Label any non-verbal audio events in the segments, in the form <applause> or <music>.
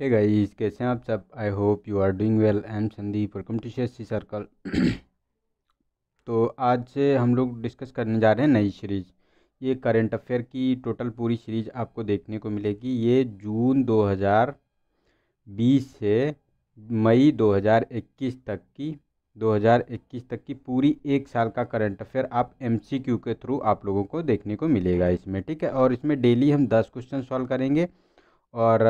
hey guys कैसे हैं आप सब I hope you are doing well I am Sandeep welcome to share C circle तो आज से हम लोग डिस्कस करने जा रहे हैं नई सीरीज़ ये करंट अफेयर की टोटल पूरी सीरीज़ आपको देखने को मिलेगी ये जून 2020 से मई 2021 तक की 2021 तक की पूरी एक साल का करंट अफेयर आप एमसीक्यू के थ्रू आप लोगों को देखने को मिलेगा इसमें ठीक है और इसमें डेली हम दस क्वेश्चन सॉल्व करेंगे और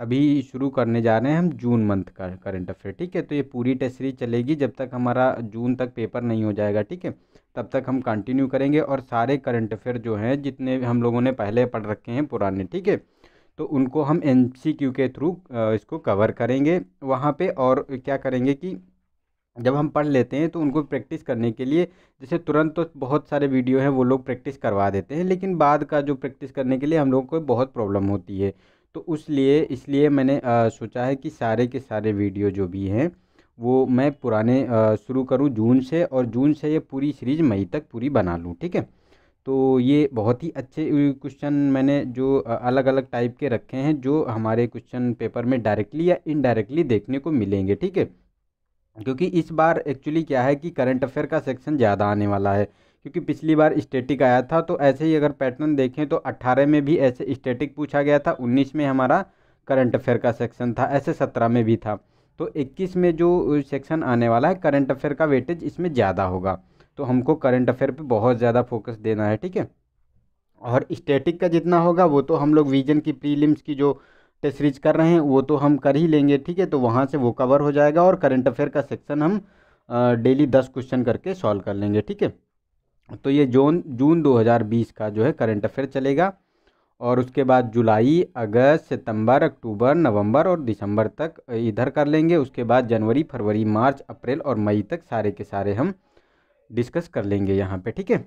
अभी शुरू करने जा रहे हैं हम जून मंथ का करंट अफेयर ठीक है तो ये पूरी टेस्ट सीरीज चलेगी जब तक हमारा जून तक पेपर नहीं हो जाएगा ठीक है तब तक हम कंटिन्यू करेंगे और सारे करंट अफेयर जो हैं जितने हम लोगों ने पहले पढ़ रखे हैं पुराने ठीक है तो उनको हम एन के थ्रू इसको कवर करेंगे वहाँ पर और क्या करेंगे कि जब हम पढ़ लेते हैं तो उनको प्रैक्टिस करने के लिए जैसे तुरंत तो बहुत सारे वीडियो हैं वो लोग प्रैक्टिस करवा देते हैं लेकिन बाद का जो प्रैक्टिस करने के लिए हम लोगों को बहुत प्रॉब्लम होती है तो उस लिए इसलिए मैंने आ, सोचा है कि सारे के सारे वीडियो जो भी हैं वो मैं पुराने शुरू करूँ जून से और जून से ये पूरी सीरीज़ मई तक पूरी बना लूँ ठीक है तो ये बहुत ही अच्छे क्वेश्चन मैंने जो अलग अलग टाइप के रखे हैं जो हमारे क्वेश्चन पेपर में डायरेक्टली या इनडायरेक्टली देखने को मिलेंगे ठीक है क्योंकि इस बार एक्चुअली क्या है कि करंट अफेयर का सेक्शन ज़्यादा आने वाला है क्योंकि पिछली बार स्टेटिक आया था तो ऐसे ही अगर पैटर्न देखें तो अट्ठारह में भी ऐसे स्टेटिक पूछा गया था उन्नीस में हमारा करंट अफेयर का सेक्शन था ऐसे सत्रह में भी था तो इक्कीस में जो सेक्शन आने वाला है करंट अफेयर का वेटेज इसमें ज़्यादा होगा तो हमको करंट अफेयर पे बहुत ज़्यादा फोकस देना है ठीक है और स्टेटिक का जितना होगा वो तो हम लोग विजन की प्रीलिम्स की जो टेस्ट सीरीज कर रहे हैं वो तो हम कर ही लेंगे ठीक है तो वहाँ से वो कवर हो जाएगा और करंट अफेयर का सेक्शन हम डेली दस क्वेश्चन करके सॉल्व कर लेंगे ठीक है तो ये जोन जून 2020 का जो है करंट अफेयर चलेगा और उसके बाद जुलाई अगस्त सितंबर अक्टूबर नवंबर और दिसंबर तक इधर कर लेंगे उसके बाद जनवरी फरवरी मार्च अप्रैल और मई तक सारे के सारे हम डिस्कस कर लेंगे यहाँ पे ठीक है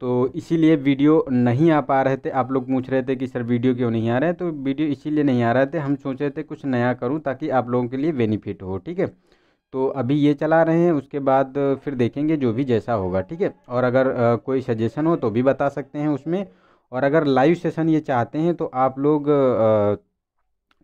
तो इसीलिए वीडियो नहीं आ पा रहे थे आप लोग पूछ रहे थे कि सर वीडियो क्यों नहीं आ रहे तो वीडियो इसीलिए नहीं आ रहे थे हम सोच रहे थे कुछ नया करूँ ताकि आप लोगों के लिए बेनिफिट हो ठीक है तो अभी ये चला रहे हैं उसके बाद फिर देखेंगे जो भी जैसा होगा ठीक है और अगर कोई सजेशन हो तो भी बता सकते हैं उसमें और अगर लाइव सेशन ये चाहते हैं तो आप लोग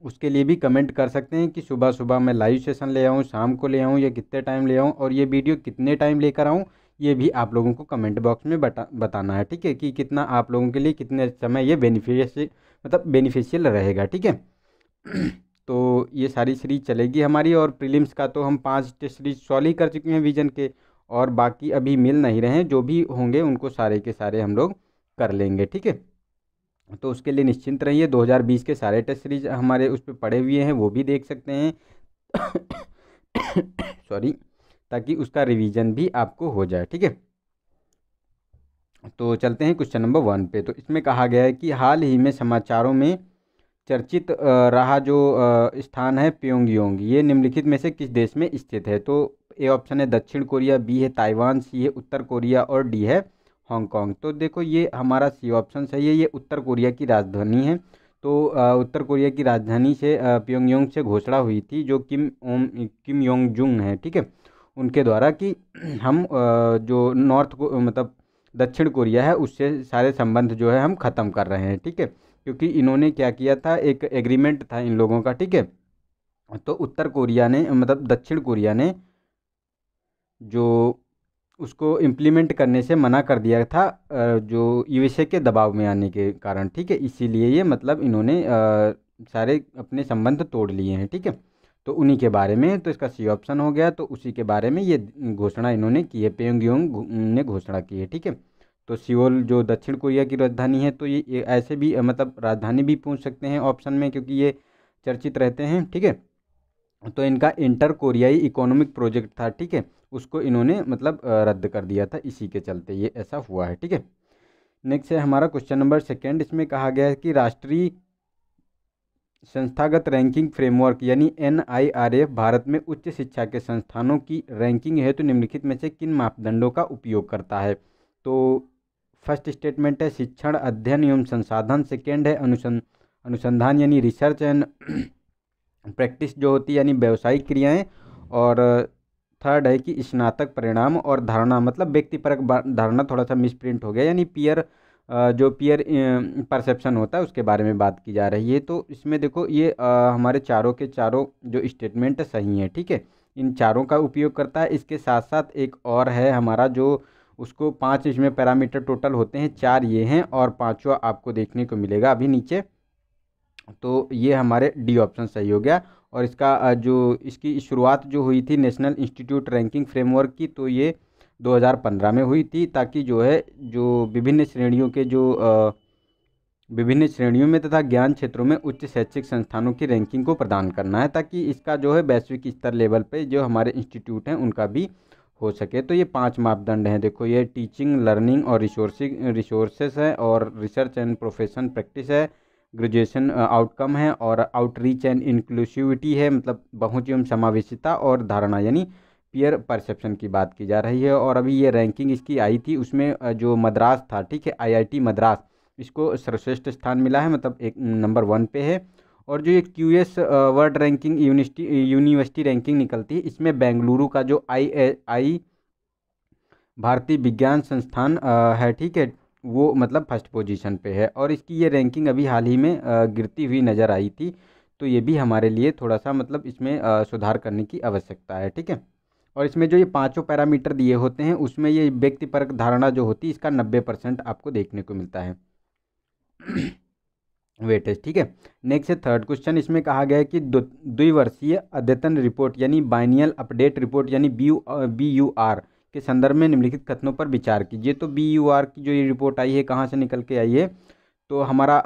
उसके लिए भी कमेंट कर सकते हैं कि सुबह सुबह मैं लाइव सेशन ले आऊँ शाम को ले आऊँ या कितने टाइम ले आऊँ और ये वीडियो कितने टाइम लेकर आऊँ ये भी आप लोगों को कमेंट बॉक्स में बता बताना है ठीक है कि कितना आप लोगों के लिए कितने समय ये बेनिफिशियल मतलब बेनिफिशियल रहेगा ठीक है तो ये सारी सीरीज चलेगी हमारी और प्रीलिम्स का तो हम पाँच टेस्ट सीरीज सॉल्व ही कर चुके हैं विजन के और बाकी अभी मिल नहीं रहे हैं जो भी होंगे उनको सारे के सारे हम लोग कर लेंगे ठीक है तो उसके लिए निश्चिंत रहिए 2020 के सारे टेस्ट सीरीज हमारे उस पर पड़े हुए हैं वो भी देख सकते हैं <coughs> सॉरी ताकि उसका रिविज़न भी आपको हो जाए ठीक है तो चलते हैं क्वेश्चन नंबर वन पे तो इसमें कहा गया है कि हाल ही में समाचारों में चर्चित रहा जो स्थान है प्योंगयोंग ये निम्नलिखित में से किस देश में स्थित है तो ए ऑप्शन है दक्षिण कोरिया बी है ताइवान सी है उत्तर कोरिया और डी है हांगकांग तो देखो ये हमारा सी ऑप्शन सही है ये उत्तर कोरिया की राजधानी है तो उत्तर कोरिया की राजधानी से प्योंगयोंग से घोषणा हुई थी जो किम ओम किम योंग जुंग है ठीक है उनके द्वारा कि हम जो नॉर्थ मतलब दक्षिण कोरिया है उससे सारे संबंध जो है हम ख़त्म कर रहे हैं ठीक है क्योंकि इन्होंने क्या किया था एक एग्रीमेंट था इन लोगों का ठीक है तो उत्तर कोरिया ने मतलब दक्षिण कोरिया ने जो उसको इम्प्लीमेंट करने से मना कर दिया था जो यूएसए के दबाव में आने के कारण ठीक है इसीलिए ये मतलब इन्होंने सारे अपने संबंध तोड़ लिए हैं ठीक है तो उन्हीं के बारे में तो इसका सी ऑप्शन हो गया तो उसी के बारे में ये घोषणा इन्होंने की है पेंग ने घोषणा की है ठीक है तो सियोल जो दक्षिण कोरिया की राजधानी है तो ये ऐसे भी मतलब राजधानी भी पूछ सकते हैं ऑप्शन में क्योंकि ये चर्चित रहते हैं ठीक है तो इनका इंटर कोरियाई इकोनॉमिक प्रोजेक्ट था ठीक है उसको इन्होंने मतलब रद्द कर दिया था इसी के चलते ये ऐसा हुआ है ठीक है नेक्स्ट है हमारा क्वेश्चन नंबर सेकेंड इसमें कहा गया है कि राष्ट्रीय संस्थागत रैंकिंग फ्रेमवर्क यानी एन भारत में उच्च शिक्षा के संस्थानों की रैंकिंग हेतु तो निम्नलिखित में से किन मापदंडों का उपयोग करता है तो फर्स्ट स्टेटमेंट है शिक्षण अध्ययन एवं संसाधन सेकेंड है अनुसं अनुसंधान यानी रिसर्च एंड <clears throat> प्रैक्टिस जो होती है यानी व्यावसायिक क्रियाएं और थर्ड है कि स्नातक परिणाम और धारणा मतलब व्यक्तिपरक धारणा थोड़ा सा मिसप्रिंट हो गया यानी पियर जो पियर परसेप्शन होता है उसके बारे में बात की जा रही है तो इसमें देखो ये हमारे चारों के चारों जो स्टेटमेंट सही है ठीक है इन चारों का उपयोग करता है इसके साथ साथ एक और है हमारा जो उसको पाँच इसमें पैरामीटर टोटल होते हैं चार ये हैं और पाँचवा आपको देखने को मिलेगा अभी नीचे तो ये हमारे डी ऑप्शन सही हो गया और इसका जो इसकी शुरुआत जो हुई थी नेशनल इंस्टीट्यूट रैंकिंग फ्रेमवर्क की तो ये 2015 में हुई थी ताकि जो है जो विभिन्न श्रेणियों के जो विभिन्न श्रेणियों में तथा ज्ञान क्षेत्रों में उच्च शैक्षिक संस्थानों की रैंकिंग को प्रदान करना है ताकि इसका जो है वैश्विक स्तर लेवल पर जो हमारे इंस्टीट्यूट हैं उनका भी हो सके तो ये पांच मापदंड हैं देखो ये टीचिंग लर्निंग और रिसोर्सिंग रिसोर्सेस है और रिसर्च एंड प्रोफेशन प्रैक्टिस है ग्रेजुएशन आउटकम uh, है और आउटरीच एंड इंक्लूसिविटी है मतलब बहुत ही समावेशिता और धारणा यानी पियर परसेप्शन की बात की जा रही है और अभी ये रैंकिंग इसकी आई थी उसमें uh, जो मद्रास था ठीक है आईआईटी मद्रास इसको सर्वश्रेष्ठ स्थान मिला है मतलब एक नंबर वन पे है और जो ये Q S world ranking university university ranking निकलती है इसमें बेंगलुरु का जो आई आई भारतीय विज्ञान संस्थान है ठीक है वो मतलब फर्स्ट पोजीशन पे है और इसकी ये रैंकिंग अभी हाल ही में गिरती हुई नज़र आई थी तो ये भी हमारे लिए थोड़ा सा मतलब इसमें सुधार करने की आवश्यकता है ठीक है और इसमें जो ये पांचों पैरामीटर दिए होते हैं उसमें ये व्यक्तिपरक धारणा जो होती है इसका नब्बे परसेंट आपको देखने को मिलता है वेटेज ठीक है नेक्स्ट है थर्ड क्वेश्चन इसमें कहा गया है कि द्विवर्षीय अद्यतन रिपोर्ट यानी बाइनियल अपडेट रिपोर्ट यानी B U B U R के संदर्भ में निम्नलिखित कथनों पर विचार कीजिए तो बी यू आर की जो ये रिपोर्ट आई है कहाँ से निकल के आई है तो हमारा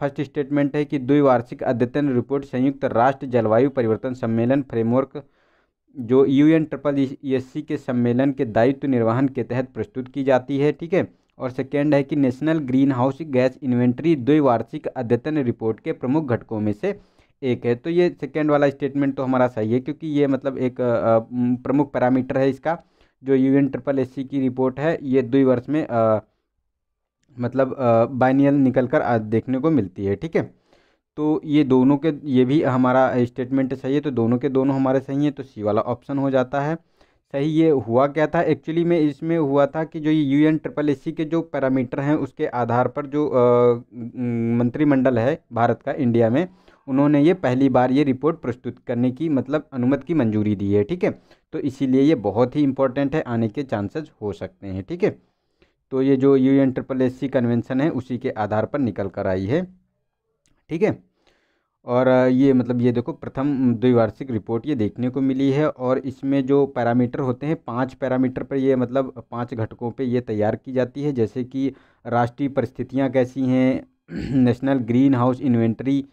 फर्स्ट स्टेटमेंट है कि द्विवार्षिक अद्यतन रिपोर्ट संयुक्त राष्ट्र जलवायु परिवर्तन सम्मेलन फ्रेमवर्क जो U N triple S C के सम्मेलन के दायित्व निर्वहन के तहत प्रस्तुत की जाती है ठीक है और सेकेंड है कि national green house gas inventory द्विवार्षिक अद्यतन रिपोर्ट के प्रमुख घटकों में से एक है तो ये सेकेंड वाला स्टेटमेंट तो हमारा सही है क्योंकि ये मतलब एक प्रमुख पैरामीटर है इसका जो U N triple S C की रिपोर्ट है ये दो वर्ष में आ, मतलब बाइनियल निकल कर आज देखने को मिलती है ठीक है तो ये दोनों के ये भी हमारा स्टेटमेंट सही है तो दोनों के दोनों हमारे सही हैं तो सी वाला ऑप्शन हो जाता है सही ये हुआ क्या था एक्चुअली में इसमें हुआ था कि जो ये यू एन ट्रिपल एस के जो पैरामीटर हैं उसके आधार पर जो मंत्रिमंडल है भारत का इंडिया में उन्होंने ये पहली बार ये रिपोर्ट प्रस्तुत करने की मतलब अनुमति की मंजूरी दी है ठीक है तो इसीलिए ये बहुत ही इंपॉर्टेंट है आने के चांसेस हो सकते हैं ठीक है तो ये जो U N triple S C convention है उसी के आधार पर निकल कर आई है ठीक है और ये मतलब ये देखो प्रथम द्विवार्षिक रिपोर्ट ये देखने को मिली है और इसमें जो पैरामीटर होते हैं पांच पैरामीटर पर ये मतलब पांच घटकों पे ये तैयार की जाती है जैसे कि राष्ट्रीय परिस्थितियाँ कैसी हैं <clears throat> national green house inventory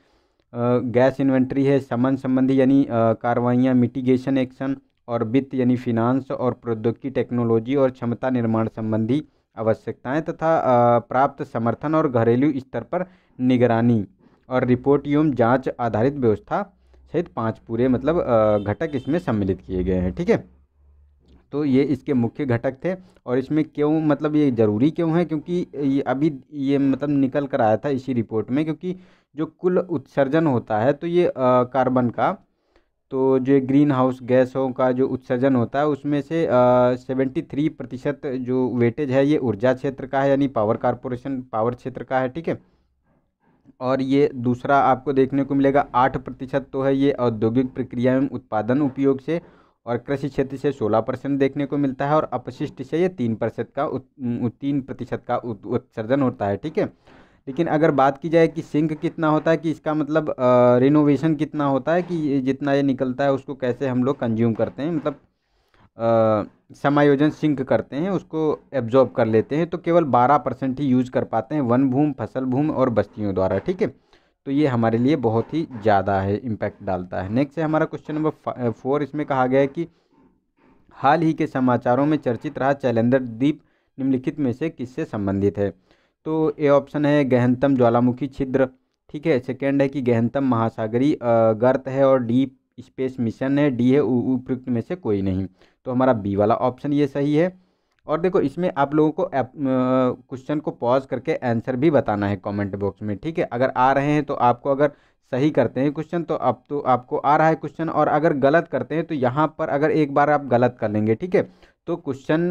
gas inventory है समन संबंधी यानी कार्रवाइयाँ मिटिगेशन एक्शन और वित्त यानी फिनांस और प्रौद्योगिकी टेक्नोलॉजी और क्षमता निर्माण संबंधी आवश्यकताएं तथा प्राप्त समर्थन और घरेलू स्तर पर निगरानी और रिपोर्टियम जांच आधारित व्यवस्था सहित पांच पूरे मतलब घटक इसमें सम्मिलित किए गए हैं ठीक है तो ये इसके मुख्य घटक थे और इसमें क्यों मतलब ये ज़रूरी क्यों है क्योंकि ये अभी ये मतलब निकल कर आया था इसी रिपोर्ट में क्योंकि जो कुल उत्सर्जन होता है तो ये कार्बन का तो जो ग्रीन हाउस गैसों का जो उत्सर्जन होता है उसमें से सेवेंटी थ्री प्रतिशत जो वेटेज है ये ऊर्जा क्षेत्र का है यानी पावर कॉरपोरेशन पावर क्षेत्र का है ठीक है और ये दूसरा आपको देखने को मिलेगा आठ प्रतिशत तो है ये औद्योगिक प्रक्रिया में उत्पादन उपयोग से और कृषि क्षेत्र से सोलह परसेंट देखने को मिलता है और अपशिष्ट से ये तीन प्रतिशत का तीन प्रतिशत का उत्सर्जन होता है ठीक है लेकिन अगर बात की जाए कि सिंक कितना होता है कि इसका मतलब रिनोवेशन कितना होता है कि जितना ये निकलता है उसको कैसे हम लोग कंज्यूम करते हैं मतलब समायोजन सिंक करते हैं उसको एब्जॉर्ब कर लेते हैं तो केवल बारह परसेंट ही यूज कर पाते हैं वन भूम फसल भूमि और बस्तियों द्वारा ठीक है तो ये हमारे लिए बहुत ही ज़्यादा है इम्पैक्ट डालता है नेक्स्ट है हमारा क्वेश्चन नंबर फोर इसमें कहा गया है कि हाल ही के समाचारों में चर्चित रहा शैलेंद्र द्वीप निम्नलिखित में से किससे संबंधित है तो ए ऑप्शन है गहनतम ज्वालामुखी छिद्र ठीक है सेकेंड है कि गहनतम महासागरी गर्त है और डीप स्पेस मिशन है डी है उपयुक्त में से कोई नहीं तो हमारा बी वाला ऑप्शन ये सही है और देखो इसमें आप लोगों को क्वेश्चन को पॉज करके आंसर भी बताना है कमेंट बॉक्स में ठीक है अगर आ रहे हैं तो आपको अगर सही करते हैं क्वेश्चन तो अब तो आपको आ रहा है क्वेश्चन और अगर गलत करते हैं तो यहाँ पर अगर एक बार आप गलत कर लेंगे ठीक है तो क्वेश्चन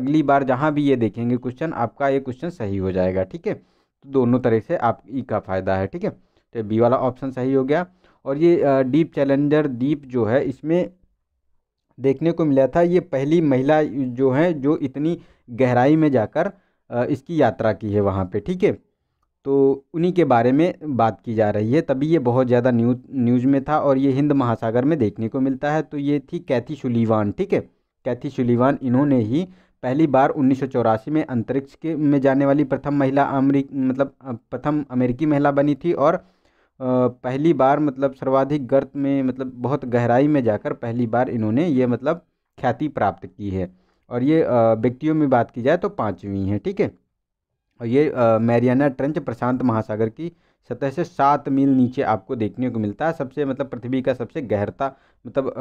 अगली बार जहाँ भी ये देखेंगे क्वेश्चन आपका ये क्वेश्चन सही हो जाएगा ठीक है तो दोनों तरह से आप ई e का फ़ायदा है ठीक है तो बी वाला ऑप्शन सही हो गया और ये डीप चैलेंजर डीप जो है इसमें देखने को मिला था ये पहली महिला जो है जो इतनी गहराई में जाकर इसकी यात्रा की है वहाँ पे ठीक है तो उन्हीं के बारे में बात की जा रही है तभी ये बहुत ज़्यादा न्यूज न्यूज़ में था और ये हिंद महासागर में देखने को मिलता है तो ये थी कैथी शुलीवान ठीक है कैथी शुलीवान इन्होंने ही पहली बार उन्नीस में अंतरिक्ष के में जाने वाली प्रथम महिला अमरी मतलब प्रथम अमेरिकी महिला बनी थी और पहली बार मतलब सर्वाधिक गर्त में मतलब बहुत गहराई में जाकर पहली बार इन्होंने ये मतलब ख्याति प्राप्त की है और ये व्यक्तियों में बात की जाए तो पाँचवीं है ठीक है और ये मैरियाना ट्रंच प्रशांत महासागर की सतह से सात मील नीचे आपको देखने को मिलता है सबसे मतलब पृथ्वी का सबसे गहरता मतलब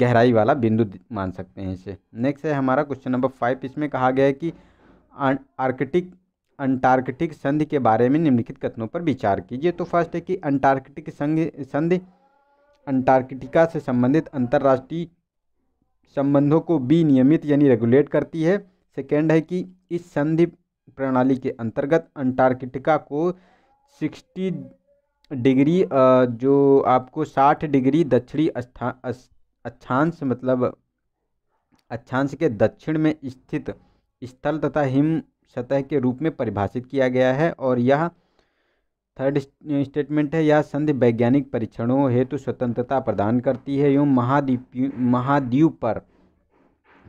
गहराई वाला बिंदु मान सकते हैं इसे नेक्स्ट है हमारा क्वेश्चन नंबर फाइव इसमें कहा गया है कि आर्कटिक अंटार्कटिक संधि के बारे में निम्नलिखित कथनों पर विचार कीजिए तो फर्स्ट है कि अंटार्कटिक संधि अंटार्कटिका से संबंधित अंतर्राष्ट्रीय संबंधों को विनियमित यानी रेगुलेट करती है सेकेंड है कि इस संधि प्रणाली के अंतर्गत अंटार्कटिका को सिक्सटी डिग्री जो आपको साठ डिग्री दक्षिणी अक्षांश मतलब अक्षांश के दक्षिण में स्थित स्थल तथा हिम सतह के रूप में परिभाषित किया गया है और यह थर्ड स्टेटमेंट है यह संधि वैज्ञानिक परीक्षणों हेतु स्वतंत्रता प्रदान करती है एवं महाद्वीप महाद्वीप पर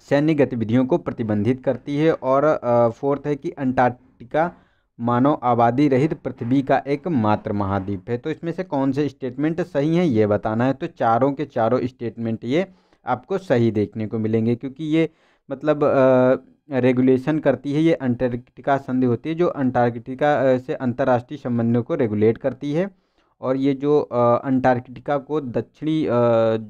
सैन्य गतिविधियों को प्रतिबंधित करती है और फोर्थ है कि अंटार्कटिका मानव आबादी रहित पृथ्वी का एक मात्र महाद्वीप है तो इसमें से कौन से स्टेटमेंट सही हैं ये बताना है तो चारों के चारों स्टेटमेंट ये आपको सही देखने को मिलेंगे क्योंकि ये मतलब रेगुलेशन करती है ये अंटार्कटिका संधि होती है जो अंटार्कटिका से अंतर्राष्ट्रीय संबंधों को रेगुलेट करती है और ये जो अंटार्कटिका को दक्षिणी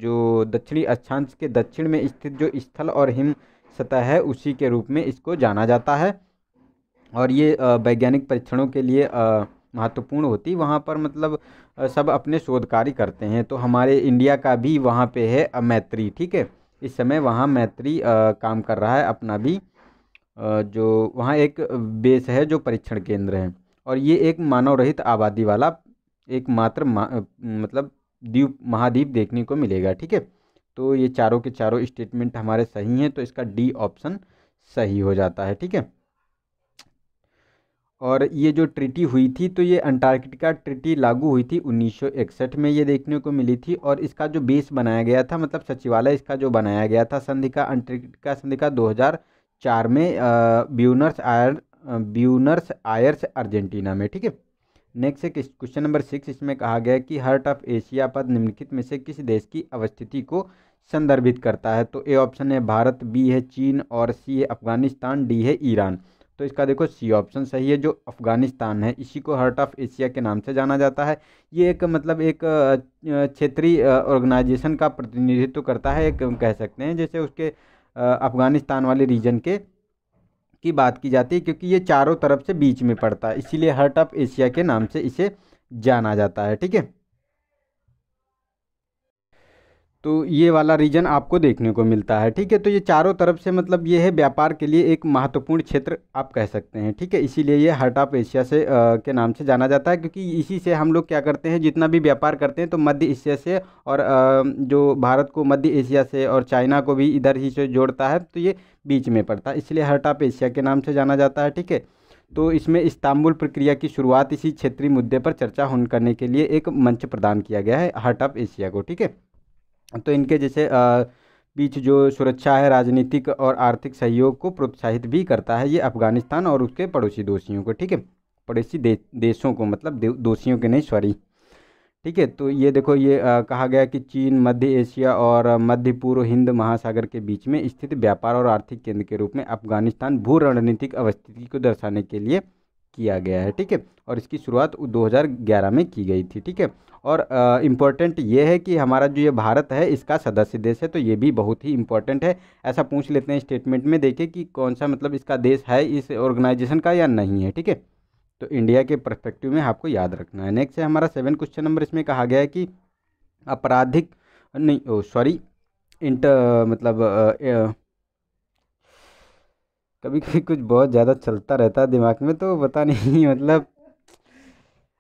जो दक्षिणी अक्षांश के दक्षिण में स्थित जो स्थल और हिम सतह है उसी के रूप में इसको जाना जाता है और ये वैज्ञानिक परीक्षणों के लिए महत्वपूर्ण होती वहाँ पर मतलब सब अपने शोध कार्य करते हैं तो हमारे इंडिया का भी वहाँ पे है मैत्री ठीक है इस समय वहाँ मैत्री काम कर रहा है अपना भी जो वहाँ एक बेस है जो परीक्षण केंद्र है और ये एक मानव रहित आबादी वाला एकमात्र मा, मतलब द्वीप महाद्वीप देखने को मिलेगा ठीक है तो ये चारों के चारों स्टेटमेंट हमारे सही हैं तो इसका डी ऑप्शन सही हो जाता है ठीक है और ये जो ट्रिटी हुई थी तो ये अंटार्कटिका ट्रिटी लागू हुई थी 1961 में ये देखने को मिली थी और इसका जो बेस बनाया गया था मतलब सचिवालय इसका जो बनाया गया था संधि का अंटार्कटिका संधि का चार में Buenos Aires Buenos Aires Argentina में ठीक है नेक्स्ट है क्वेश्चन नंबर सिक्स इसमें कहा गया है कि हर्ट ऑफ एशिया पद निम्नलिखित में से किस देश की अवस्थिति को संदर्भित करता है तो ए ऑप्शन है भारत बी है चीन और सी है अफगानिस्तान डी है ईरान तो इसका देखो सी ऑप्शन सही है जो अफगानिस्तान है इसी को हर्ट ऑफ एशिया के नाम से जाना जाता है ये एक मतलब एक क्षेत्रीय ऑर्गेनाइजेशन का प्रतिनिधित्व करता है एक कह सकते हैं जैसे उसके अफ़गानिस्तान वाले रीजन के की बात की जाती है क्योंकि ये चारों तरफ से बीच में पड़ता है इसीलिए हर्ट ऑफ एशिया के नाम से इसे जाना जाता है ठीक है तो ये वाला रीजन आपको देखने को मिलता है ठीक है तो ये चारों तरफ से मतलब ये है व्यापार के लिए एक महत्वपूर्ण क्षेत्र आप कह सकते हैं ठीक है इसीलिए ये हार्ट ऑफ एशिया से आ, के नाम से जाना जाता है क्योंकि इसी से हम लोग क्या करते हैं जितना भी व्यापार करते हैं तो मध्य एशिया से और आ, जो भारत को मध्य एशिया से और चाइना को भी इधर ही से जोड़ता है तो ये बीच में पड़ता है इसलिए हार्ट ऑफ एशिया के नाम से जाना जाता है ठीक है तो इसमें इस्तांबुल प्रक्रिया की शुरुआत इसी क्षेत्रीय मुद्दे पर चर्चा होने करने के लिए एक मंच प्रदान किया गया है हार्ट ऑफ एशिया को ठीक है तो इनके जैसे बीच जो सुरक्षा है राजनीतिक और आर्थिक सहयोग को प्रोत्साहित भी करता है ये अफगानिस्तान और उसके पड़ोसी दोषियों को ठीक है पड़ोसी दे, देशों को मतलब दोषियों के नहीं सॉरी ठीक है तो ये देखो ये आ, कहा गया कि चीन मध्य एशिया और मध्य पूर्व हिंद महासागर के बीच में स्थित व्यापार और आर्थिक केंद्र के रूप में अफगानिस्तान भू रणनीतिक अवस्थिति को दर्शाने के लिए किया गया है ठीक है और इसकी शुरुआत 2011 में की गई थी ठीक है और इम्पोर्टेंट ये है कि हमारा जो ये भारत है इसका सदस्य देश है तो ये भी बहुत ही इम्पोर्टेंट है ऐसा पूछ लेते हैं स्टेटमेंट में देखें कि कौन सा मतलब इसका देश है इस ऑर्गेनाइजेशन का या नहीं है ठीक है तो इंडिया के परस्पेक्टिव में आपको याद रखना है नेक्स्ट है हमारा सेवन क्वेश्चन नंबर इसमें कहा गया है कि आपराधिक नहीं सॉरी इंटर मतलब आ, आ, कभी कभी कुछ बहुत ज़्यादा चलता रहता है दिमाग में तो पता नहीं मतलब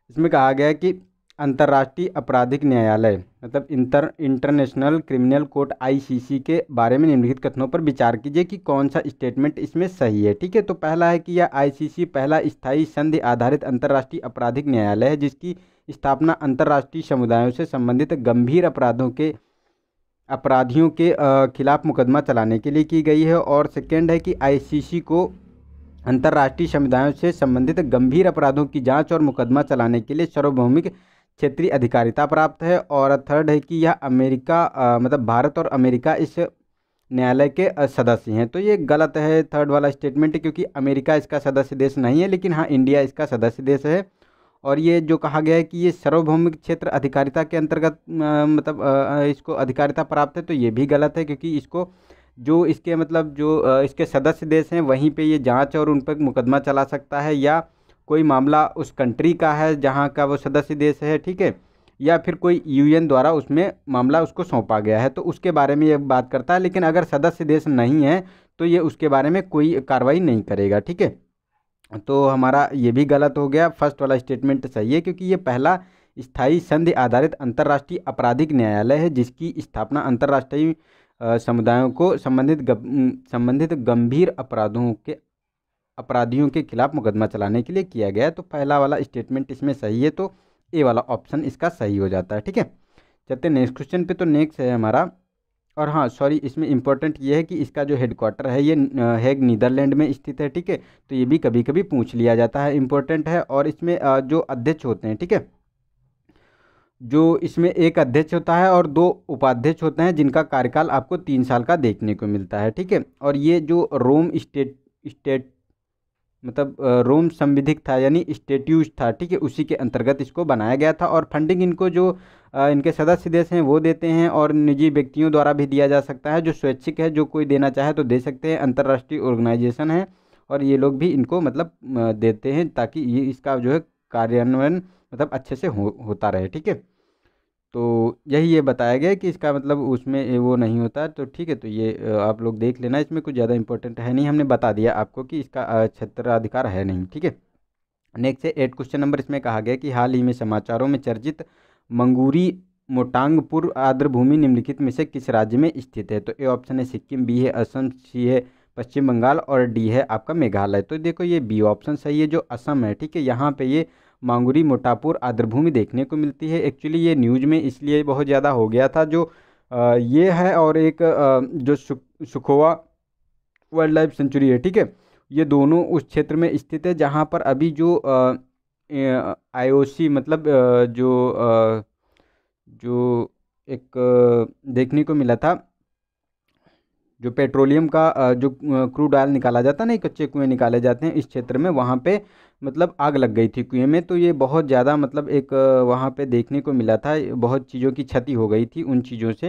इसमें कहा गया है कि अंतर्राष्ट्रीय आपराधिक न्यायालय मतलब inter international criminal court ICC के बारे में निम्नलिखित कथनों पर विचार कीजिए कि कौन सा स्टेटमेंट इसमें सही है ठीक है तो पहला है कि यह आईसीसी पहला स्थायी संधि आधारित अंतर्राष्ट्रीय आपराधिक न्यायालय है जिसकी स्थापना अंतर्राष्ट्रीय समुदायों से संबंधित गंभीर अपराधों के अपराधियों के खिलाफ मुकदमा चलाने के लिए की गई है और सेकेंड है कि आई को अंतर्राष्ट्रीय समुदायों से संबंधित गंभीर अपराधों की जाँच और मुकदमा चलाने के लिए सार्वभौमिक क्षेत्रीय अधिकारिता प्राप्त है और थर्ड है कि यह अमेरिका मतलब भारत और अमेरिका इस न्यायालय के सदस्य हैं तो ये गलत है थर्ड वाला स्टेटमेंट क्योंकि अमेरिका इसका सदस्य देश नहीं है लेकिन हाँ इंडिया इसका सदस्य देश है और ये जो कहा गया है कि ये सार्वभौमिक क्षेत्र अधिकारिता के अंतर्गत मतलब इसको अधिकारिता प्राप्त है तो ये भी गलत है क्योंकि इसको जो इसके मतलब जो इसके सदस्य देश हैं वहीं पे ये जांच और उन पर मुकदमा चला सकता है या कोई मामला उस कंट्री का है जहाँ का वो सदस्य देश है ठीक है या फिर कोई यूएन द्वारा उसमें मामला उसको सौंपा गया है तो उसके बारे में ये बात करता है लेकिन अगर सदस्य देश नहीं है तो ये उसके बारे में कोई कार्रवाई नहीं करेगा ठीक है तो हमारा ये भी गलत हो गया फर्स्ट वाला स्टेटमेंट सही है क्योंकि ये पहला स्थायी संधि आधारित अंतर्राष्ट्रीय आपराधिक न्यायालय है जिसकी स्थापना अंतर्राष्ट्रीय समुदायों को संबंधित संबंधित गंभीर अपराधों के अपराधियों के खिलाफ मुकदमा चलाने के लिए किया गया है तो पहला वाला स्टेटमेंट इसमें सही है तो ए वाला ऑप्शन इसका सही हो जाता है ठीक है चलते नेक्स्ट क्वेश्चन पे तो नेक्स्ट है हमारा और हाँ सॉरी इसमें इंपॉर्टेंट ये है कि इसका जो हेडक्वार्टर है ये हैग नीदरलैंड में स्थित है ठीक है तो ये भी कभी कभी पूछ लिया जाता है इंपॉर्टेंट है और इसमें जो अध्यक्ष होते हैं ठीक है जो इसमें एक अध्यक्ष होता है और दो उपाध्यक्ष होते हैं जिनका कार्यकाल आपको तीन साल का देखने को मिलता है ठीक है और ये जो रोम स्टेट स्टेट मतलब रोम संविधिक था यानी स्टेट्यूज था ठीक है उसी के अंतर्गत इसको बनाया गया था और फंडिंग इनको जो इनके सदस्य देश हैं वो देते हैं और निजी व्यक्तियों द्वारा भी दिया जा सकता है जो स्वैच्छिक है जो कोई देना चाहे तो दे सकते हैं अंतर्राष्ट्रीय ऑर्गेनाइजेशन है और ये लोग भी इनको मतलब देते हैं ताकि ये इसका जो है कार्यान्वयन मतलब अच्छे से हो होता रहे ठीक है तो यही ये बताया गया कि इसका मतलब उसमें वो नहीं होता तो ठीक है तो ये आप लोग देख लेना इसमें कुछ ज़्यादा इंपॉर्टेंट है नहीं हमने बता दिया आपको कि इसका क्षेत्राधिकार है नहीं ठीक है नेक्स्ट है एट क्वेश्चन नंबर इसमें कहा गया कि हाल ही में समाचारों में चर्चित मंगूरी मोटांगपुर आर्द्रभूमि निम्नलिखित में से किस राज्य में स्थित है तो ए ऑप्शन है सिक्किम बी है असम सी है पश्चिम बंगाल और डी है आपका मेघालय तो देखो ये बी ऑप्शन सही है जो असम है ठीक है यहाँ पे ये मांगुरी मोटापुर आद्रभूमि देखने को मिलती है एक्चुअली ये न्यूज में इसलिए बहुत ज़्यादा हो गया था जो ये है और एक जो सुखोवा वाइल्ड लाइफ सेंचुरी है ठीक है ये दोनों उस क्षेत्र में स्थित है जहाँ पर अभी जो आईओसी मतलब जो जो एक देखने को मिला था जो पेट्रोलियम का जो क्रूड ऑयल निकाला जाता है ना कच्चे कुएँ निकाले जाते हैं इस क्षेत्र में वहाँ पे मतलब आग लग गई थी कुएँ में तो ये बहुत ज़्यादा मतलब एक वहाँ पे देखने को मिला था बहुत चीज़ों की क्षति हो गई थी उन चीज़ों से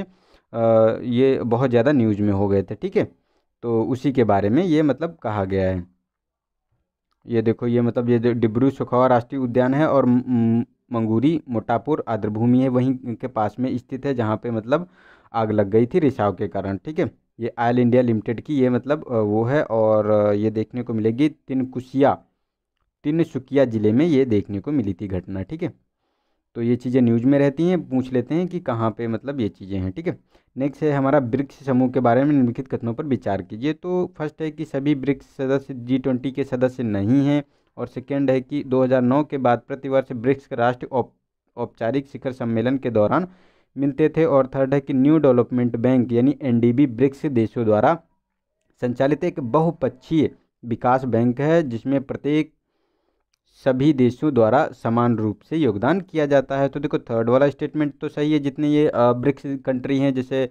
ये बहुत ज़्यादा न्यूज़ में हो गए थे ठीक है तो उसी के बारे में ये मतलब कहा गया है ये देखो ये मतलब ये डिब्रू सुखवा राष्ट्रीय उद्यान है और मंगूरी मोटापुर भूमि है वहीं के पास में स्थित है जहाँ पे मतलब आग लग गई थी रिसाव के कारण ठीक है ये आयल इंडिया लिमिटेड की ये मतलब वो है और ये देखने को मिलेगी तिनकुशिया तिनसुकिया ज़िले में ये देखने को मिली थी घटना ठीक है तो ये चीज़ें न्यूज़ में रहती हैं पूछ लेते हैं कि कहाँ पे मतलब ये चीज़ें हैं ठीक है नेक्स्ट है हमारा ब्रिक्स समूह के बारे में निम्नलिखित कथनों पर विचार कीजिए तो फर्स्ट है कि सभी ब्रिक्स सदस्य जी ट्वेंटी के सदस्य नहीं हैं और सेकेंड है कि 2009 के बाद प्रतिवर्ष ब्रिक्स राष्ट्र औपचारिक शिखर सम्मेलन के दौरान मिलते थे और थर्ड है कि न्यू डेवलपमेंट बैंक यानी एन ब्रिक्स देशों द्वारा संचालित एक बहुपक्षीय विकास बैंक है जिसमें प्रत्येक सभी देशों द्वारा समान रूप से योगदान किया जाता है तो देखो थर्ड वाला स्टेटमेंट तो सही है जितने ये ब्रिक्स कंट्री हैं जैसे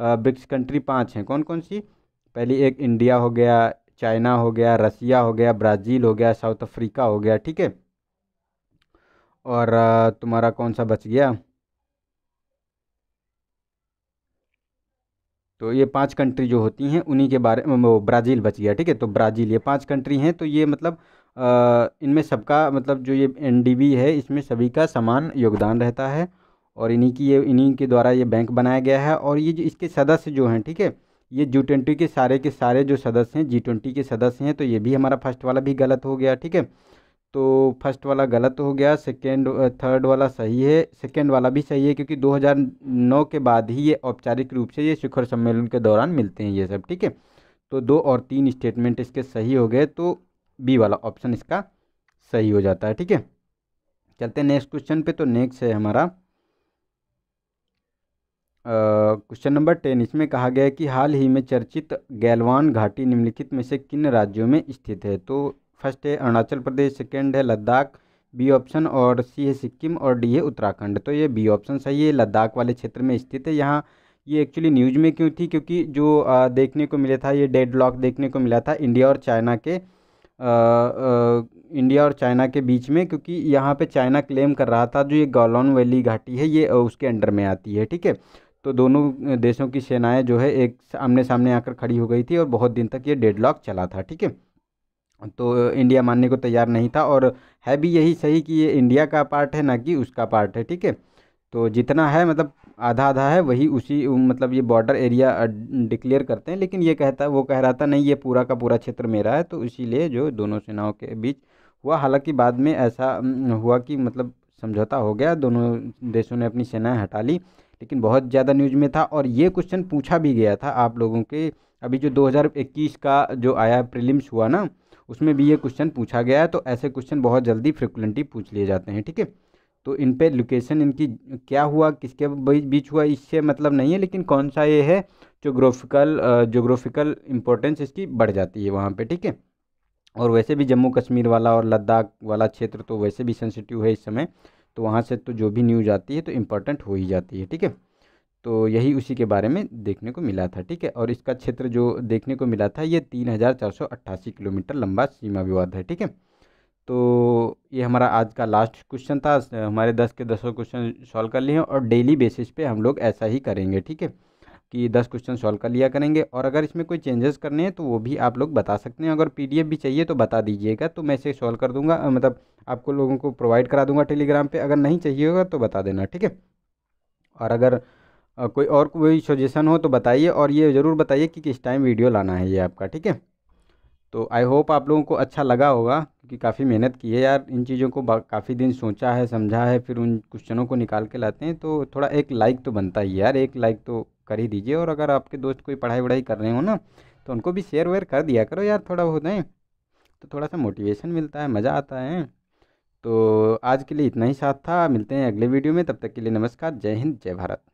ब्रिक्स कंट्री पाँच हैं कौन कौन सी पहली एक इंडिया हो गया चाइना हो गया रसिया हो गया ब्राज़ील हो गया साउथ अफ्रीका हो गया ठीक है और तुम्हारा कौन सा बच गया तो ये पांच कंट्री जो होती हैं उन्हीं के बारे में वो ब्राज़ील बच गया ठीक है तो ब्राज़ील ये पांच कंट्री हैं तो ये मतलब इनमें सबका मतलब जो ये एन है इसमें सभी का समान योगदान रहता है और इन्हीं की ये इन्हीं के द्वारा ये बैंक बनाया गया है और ये जो इसके सदस्य जो हैं ठीक है ये जी ट्वेंटी के सारे के सारे जो सदस्य हैं जी ट्वेंटी के सदस्य हैं तो ये भी हमारा फर्स्ट वाला भी गलत हो गया ठीक है तो फर्स्ट वाला गलत हो गया सेकेंड थर्ड वाला सही है सेकेंड वाला भी सही है क्योंकि 2009 के बाद ही ये औपचारिक रूप से ये शिखर सम्मेलन के दौरान मिलते हैं ये सब ठीक है तो दो और तीन स्टेटमेंट इसके सही हो गए तो बी वाला ऑप्शन इसका सही हो जाता है ठीक है चलते हैं नेक्स्ट क्वेश्चन पे तो नेक्स्ट है हमारा क्वेश्चन नंबर टेन इसमें कहा गया है कि हाल ही में चर्चित गैलवान घाटी निम्नलिखित में से किन राज्यों में स्थित है तो फर्स्ट है अरुणाचल प्रदेश सेकेंड है लद्दाख बी ऑप्शन और सी है सिक्किम और डी है उत्तराखंड तो ये बी ऑप्शन सही है लद्दाख वाले क्षेत्र में स्थित है यहाँ ये एक्चुअली न्यूज़ में क्यों थी क्योंकि जो देखने को मिला था ये डेड लॉक देखने को मिला था इंडिया और चाइना के इंडिया और चाइना के बीच में क्योंकि यहाँ पे चाइना क्लेम कर रहा था जो ये गॉलोन वैली घाटी है ये उसके अंडर में आती है ठीक है तो दोनों देशों की सेनाएं जो है एक आमने सामने आकर खड़ी हो गई थी और बहुत दिन तक ये डेडलॉक चला था ठीक है तो इंडिया मानने को तैयार नहीं था और है भी यही सही कि ये इंडिया का पार्ट है ना कि उसका पार्ट है ठीक है तो जितना है मतलब आधा आधा है वही उसी मतलब ये बॉर्डर एरिया डिक्लेयर करते हैं लेकिन ये कहता है वो कह रहा था नहीं ये पूरा का पूरा क्षेत्र मेरा है तो इसीलिए जो दोनों सेनाओं के बीच हुआ हालांकि बाद में ऐसा हुआ कि मतलब समझौता हो गया दोनों देशों ने अपनी सेनाएं हटा ली लेकिन बहुत ज़्यादा न्यूज में था और ये क्वेश्चन पूछा भी गया था आप लोगों के अभी जो 2021 का जो आया प्रीलिम्स हुआ ना उसमें भी ये क्वेश्चन पूछा गया है तो ऐसे क्वेश्चन बहुत जल्दी फ्रिक्वेंटली पूछ लिए जाते हैं ठीक है तो इन पे लोकेशन इनकी क्या हुआ किसके बीच हुआ इससे मतलब नहीं है लेकिन कौन सा ये है जोग्राफिकल जोग्राफिकल इम्पोर्टेंस इसकी बढ़ जाती है वहाँ पे ठीक है और वैसे भी जम्मू कश्मीर वाला और लद्दाख वाला क्षेत्र तो वैसे भी सेंसिटिव है इस समय तो वहाँ से तो जो भी न्यूज़ आती है तो इम्पोर्टेंट हो ही जाती है ठीक है तो यही उसी के बारे में देखने को मिला था ठीक है और इसका क्षेत्र जो देखने को मिला था ये तीन हज़ार चार सौ अट्ठासी किलोमीटर लंबा सीमा विवाद है ठीक है तो ये हमारा आज का लास्ट क्वेश्चन था हमारे दस के दसों क्वेश्चन सॉल्व कर लिए हैं और डेली बेसिस पे हम लोग ऐसा ही करेंगे ठीक है कि दस क्वेश्चन सॉल्व कर लिया करेंगे और अगर इसमें कोई चेंजेस करने हैं तो वो भी आप लोग बता सकते हैं अगर पी भी चाहिए तो बता दीजिएगा तो मैं इसे सॉल्व कर दूँगा मतलब आपको लोगों को प्रोवाइड करा दूँगा टेलीग्राम पर अगर नहीं चाहिए होगा तो बता देना ठीक है और अगर कोई और कोई सजेशन हो तो बताइए और ये ज़रूर बताइए कि किस टाइम वीडियो लाना है ये आपका ठीक है तो आई होप आप लोगों को अच्छा लगा होगा क्योंकि काफ़ी मेहनत की है यार इन चीज़ों को काफ़ी दिन सोचा है समझा है फिर उन क्वेश्चनों को निकाल के लाते हैं तो थोड़ा एक लाइक तो बनता ही यार एक लाइक तो कर ही दीजिए और अगर आपके दोस्त कोई पढ़ाई वढ़ाई कर रहे हो ना तो उनको भी शेयर वेयर कर दिया करो यार थोड़ा बहुत हैं तो थोड़ा सा मोटिवेशन मिलता है मज़ा आता है तो आज के लिए इतना ही साथ था मिलते हैं अगले वीडियो में तब तक के लिए नमस्कार जय हिंद जय भारत